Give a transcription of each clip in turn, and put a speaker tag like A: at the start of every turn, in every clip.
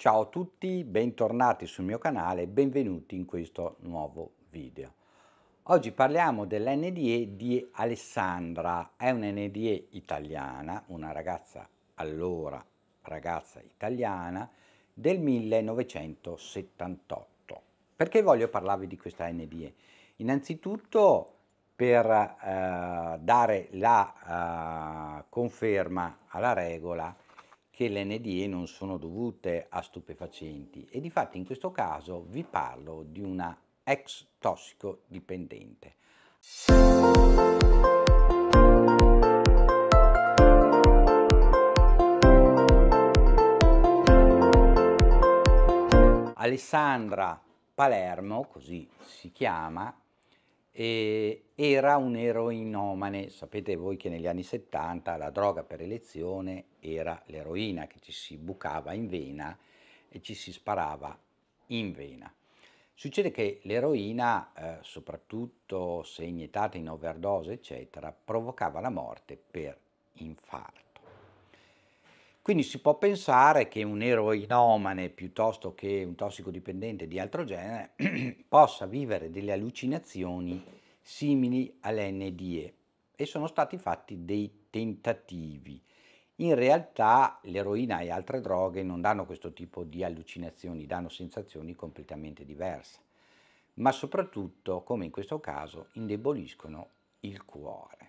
A: Ciao a tutti, bentornati sul mio canale e benvenuti in questo nuovo video. Oggi parliamo dell'NDE di Alessandra, è un'NDE italiana, una ragazza allora ragazza italiana del 1978. Perché voglio parlarvi di questa NDE? Innanzitutto per eh, dare la eh, conferma alla regola che le NDE non sono dovute a stupefacenti e di fatto in questo caso vi parlo di una ex tossicodipendente. Alessandra Palermo, così si chiama, eh, era un eroinomane. Sapete voi che negli anni 70 la droga per elezione era l'eroina che ci si bucava in vena e ci si sparava in vena. Succede che l'eroina, eh, soprattutto se iniettata in overdose, eccetera, provocava la morte per infarto. Quindi si può pensare che un eroinomane piuttosto che un tossicodipendente di altro genere possa vivere delle allucinazioni simili all'NDE e sono stati fatti dei tentativi. In realtà l'eroina e altre droghe non danno questo tipo di allucinazioni, danno sensazioni completamente diverse, ma soprattutto, come in questo caso, indeboliscono il cuore.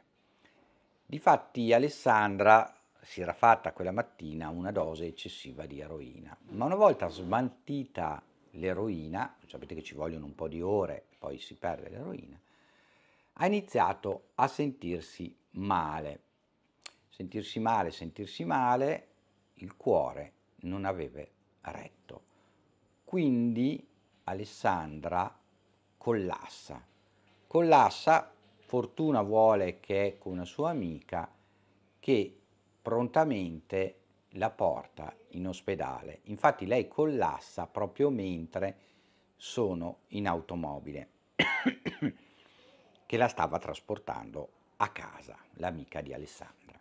A: Difatti Alessandra si era fatta quella mattina una dose eccessiva di eroina. Ma una volta smantita l'eroina, sapete che ci vogliono un po' di ore, poi si perde l'eroina, ha iniziato a sentirsi male. Sentirsi male, sentirsi male, il cuore non aveva retto. Quindi Alessandra collassa. Collassa, fortuna vuole che con una sua amica che prontamente la porta in ospedale. Infatti lei collassa proprio mentre sono in automobile che la stava trasportando a casa, l'amica di Alessandra.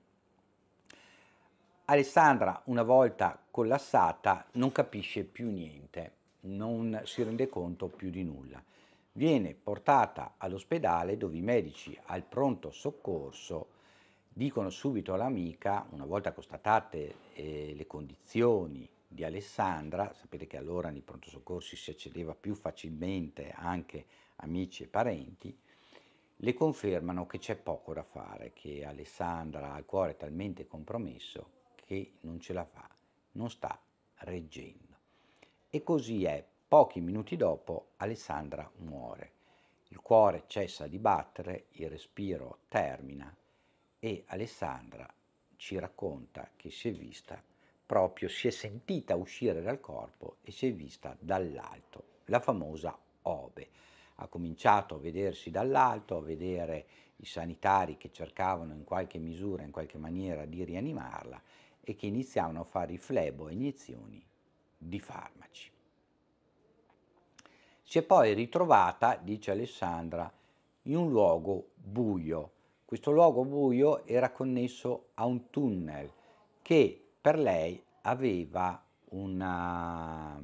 A: Alessandra, una volta collassata, non capisce più niente, non si rende conto più di nulla. Viene portata all'ospedale dove i medici al pronto soccorso dicono subito all'amica, una volta constatate eh, le condizioni di Alessandra, sapete che allora nei pronto soccorsi si accedeva più facilmente anche amici e parenti, le confermano che c'è poco da fare, che Alessandra ha il cuore talmente compromesso che non ce la fa, non sta reggendo. E così è, pochi minuti dopo Alessandra muore. Il cuore cessa di battere, il respiro termina e Alessandra ci racconta che si è vista proprio, si è sentita uscire dal corpo e si è vista dall'alto, la famosa Obe. Ha cominciato a vedersi dall'alto, a vedere i sanitari che cercavano in qualche misura, in qualche maniera di rianimarla e che iniziavano a fare i flebo e iniezioni di farmaci. Si è poi ritrovata, dice Alessandra, in un luogo buio, questo luogo buio era connesso a un tunnel che per lei aveva una,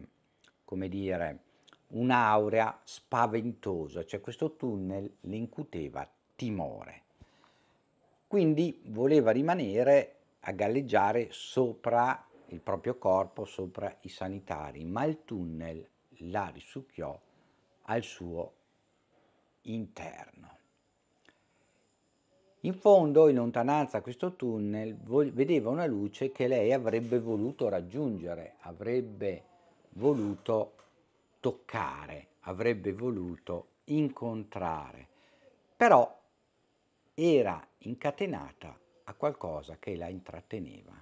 A: come dire, un'aurea spaventosa, cioè questo tunnel le incuteva timore. Quindi voleva rimanere a galleggiare sopra il proprio corpo, sopra i sanitari, ma il tunnel la risucchiò al suo interno. In fondo, in lontananza, questo tunnel vedeva una luce che lei avrebbe voluto raggiungere, avrebbe voluto toccare, avrebbe voluto incontrare, però era incatenata a qualcosa che la intratteneva.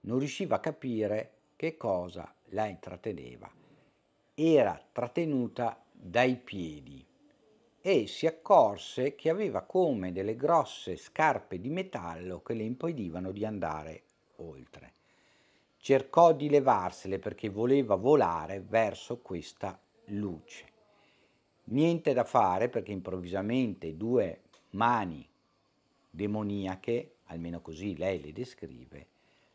A: Non riusciva a capire che cosa la intratteneva. Era trattenuta dai piedi e si accorse che aveva come delle grosse scarpe di metallo che le impedivano di andare oltre. Cercò di levarsele perché voleva volare verso questa luce. Niente da fare perché improvvisamente due mani demoniache, almeno così lei le descrive,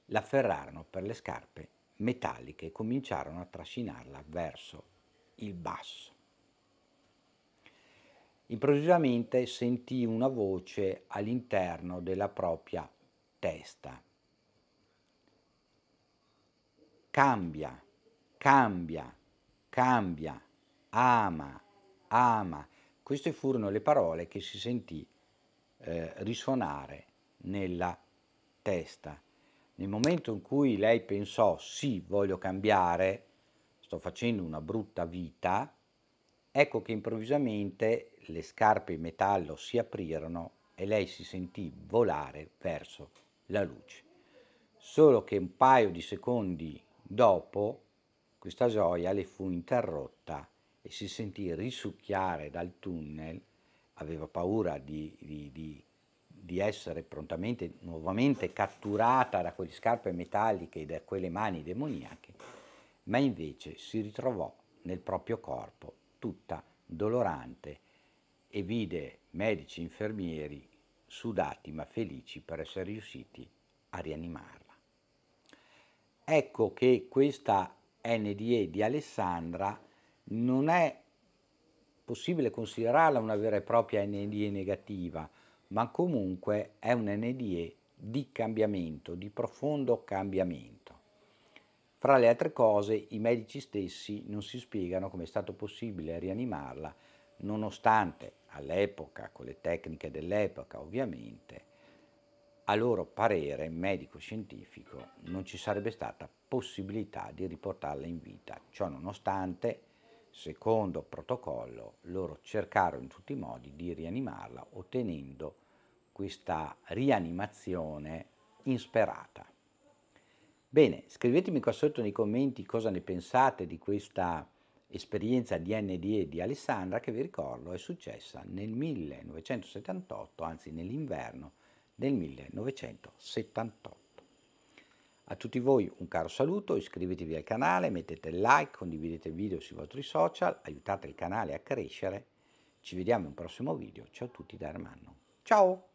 A: l'afferrarono per le scarpe metalliche e cominciarono a trascinarla verso il basso improvvisamente sentì una voce all'interno della propria testa. Cambia, cambia, cambia, ama, ama. Queste furono le parole che si sentì eh, risuonare nella testa. Nel momento in cui lei pensò sì, voglio cambiare, sto facendo una brutta vita, Ecco che improvvisamente le scarpe in metallo si aprirono e lei si sentì volare verso la luce. Solo che un paio di secondi dopo questa gioia le fu interrotta e si sentì risucchiare dal tunnel, aveva paura di, di, di, di, essere prontamente, nuovamente catturata da quelle scarpe metalliche e da quelle mani demoniache, ma invece si ritrovò nel proprio corpo tutta dolorante e vide medici e infermieri sudati ma felici per essere riusciti a rianimarla. Ecco che questa NDE di Alessandra non è possibile considerarla una vera e propria NDE negativa, ma comunque è un NDE di cambiamento, di profondo cambiamento. Fra le altre cose, i medici stessi non si spiegano come è stato possibile rianimarla, nonostante all'epoca, con le tecniche dell'epoca ovviamente, a loro parere medico-scientifico non ci sarebbe stata possibilità di riportarla in vita. Ciò nonostante, secondo protocollo, loro cercarono in tutti i modi di rianimarla ottenendo questa rianimazione insperata. Bene, scrivetemi qua sotto nei commenti cosa ne pensate di questa esperienza di NDE di Alessandra che vi ricordo è successa nel 1978, anzi nell'inverno del 1978. A tutti voi un caro saluto, iscrivetevi al canale, mettete like, condividete il video sui vostri social, aiutate il canale a crescere. Ci vediamo in un prossimo video, ciao a tutti da Armando. Ciao!